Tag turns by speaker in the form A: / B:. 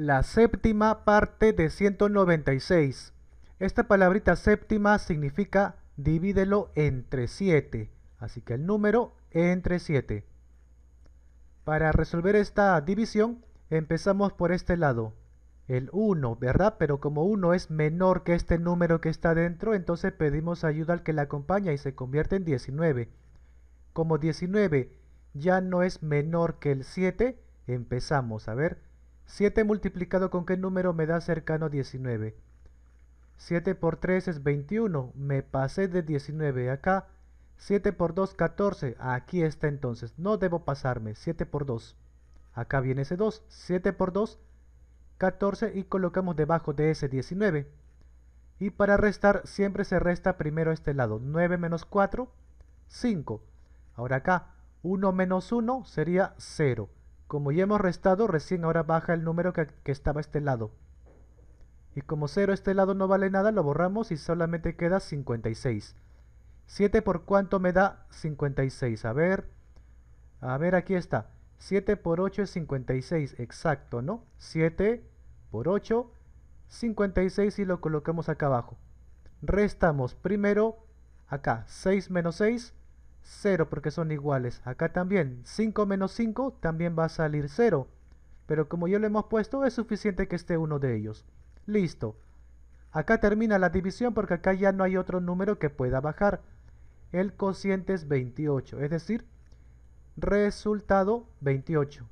A: la séptima parte de 196. Esta palabrita séptima significa divídelo entre 7, así que el número entre 7. Para resolver esta división, empezamos por este lado, el 1, ¿verdad? Pero como 1 es menor que este número que está dentro, entonces pedimos ayuda al que la acompaña y se convierte en 19. Como 19 ya no es menor que el 7, empezamos a ver 7 multiplicado con qué número me da cercano a 19. 7 por 3 es 21, me pasé de 19 acá. 7 por 2, 14, aquí está entonces, no debo pasarme, 7 por 2. Acá viene ese 2, 7 por 2, 14 y colocamos debajo de ese 19. Y para restar siempre se resta primero este lado, 9 menos 4, 5. Ahora acá, 1 menos 1 sería 0. Como ya hemos restado, recién ahora baja el número que, estaba a este lado. Y como 0 este lado no vale nada, lo borramos y solamente queda 56. 7 por cuánto me da 56. A ver, a ver aquí está. 7 por 8 es 56, exacto, ¿no? 7 por 8, 56 y lo colocamos acá abajo. Restamos primero acá, 6 menos 6, 0 porque son iguales. Acá también, 5 menos 5 también va a salir 0. Pero como ya lo hemos puesto, es suficiente que esté uno de ellos. Listo. Acá termina la división porque acá ya no hay otro número que pueda bajar. El cociente es 28, es decir, resultado 28.